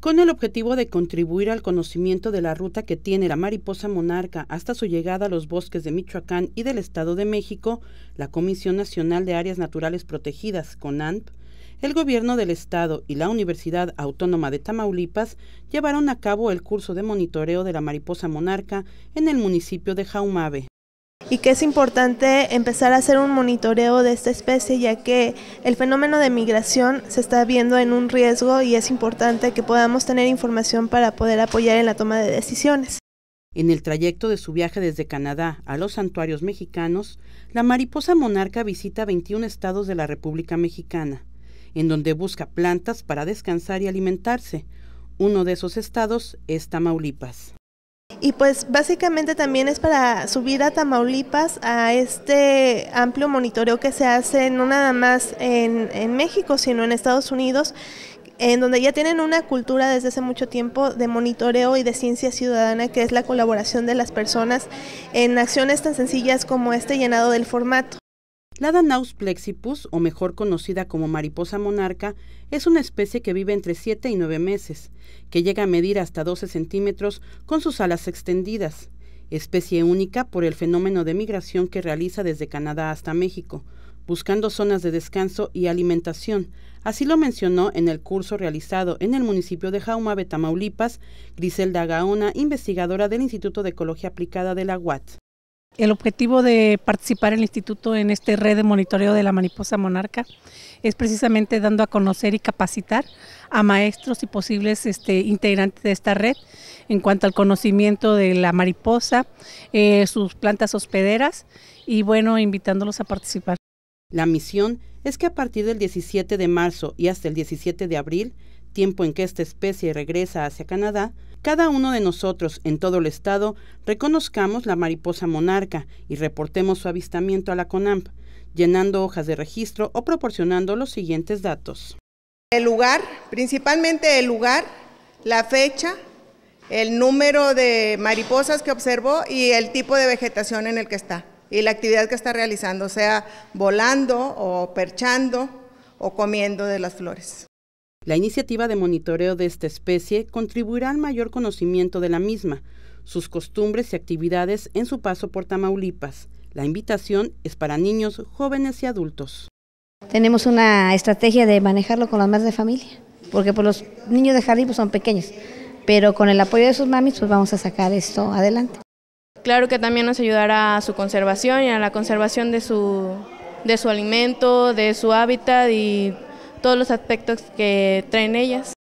con el objetivo de contribuir al conocimiento de la ruta que tiene la mariposa monarca hasta su llegada a los bosques de Michoacán y del Estado de México, la Comisión Nacional de Áreas Naturales Protegidas, CONANP, el Gobierno del Estado y la Universidad Autónoma de Tamaulipas llevaron a cabo el curso de monitoreo de la mariposa monarca en el municipio de Jaumabe y que es importante empezar a hacer un monitoreo de esta especie ya que el fenómeno de migración se está viendo en un riesgo y es importante que podamos tener información para poder apoyar en la toma de decisiones. En el trayecto de su viaje desde Canadá a los santuarios mexicanos, la mariposa monarca visita 21 estados de la República Mexicana, en donde busca plantas para descansar y alimentarse. Uno de esos estados es Tamaulipas y pues básicamente también es para subir a Tamaulipas a este amplio monitoreo que se hace no nada más en, México, sino en Estados Unidos, en donde ya tienen una cultura desde hace mucho tiempo de monitoreo y de ciencia ciudadana, que es la colaboración de las personas en acciones tan sencillas como este llenado del formato. La Danaus plexipus, o mejor conocida como mariposa monarca, es una especie que vive entre 7 y 9 meses, que llega a medir hasta 12 centímetros con sus alas extendidas, especie única por el fenómeno de migración que realiza desde Canadá hasta México, buscando zonas de descanso y alimentación. Así lo mencionó en el curso realizado en el municipio de Jauma, Betamaulipas, Griselda Gaona, investigadora del Instituto de Ecología Aplicada de la UAT. El objetivo de participar el instituto en esta red de monitoreo de la mariposa monarca es precisamente dando a conocer y capacitar a maestros y posibles este, integrantes de esta red en cuanto al conocimiento de la mariposa, eh, sus plantas hospederas y bueno, invitándolos a participar. La misión es que a partir del 17 de marzo y hasta el 17 de abril tiempo en que esta especie regresa hacia Canadá, cada uno de nosotros en todo el estado reconozcamos la mariposa monarca y reportemos su avistamiento a la CONAMP, llenando hojas de registro o proporcionando los siguientes datos. El lugar, principalmente el lugar, la fecha, el número de mariposas que observó y el tipo de vegetación en el que está y la actividad que está realizando, sea volando o perchando o comiendo de las flores. La iniciativa de monitoreo de esta especie contribuirá al mayor conocimiento de la misma, sus costumbres y actividades en su paso por Tamaulipas. La invitación es para niños, jóvenes y adultos. Tenemos una estrategia de manejarlo con las madres de familia, porque por pues, los niños de jardín pues, son pequeños, pero con el apoyo de sus mamis pues vamos a sacar esto adelante. Claro que también nos ayudará a su conservación y a la conservación de su, de su alimento, de su hábitat y todos los aspectos que traen ellas.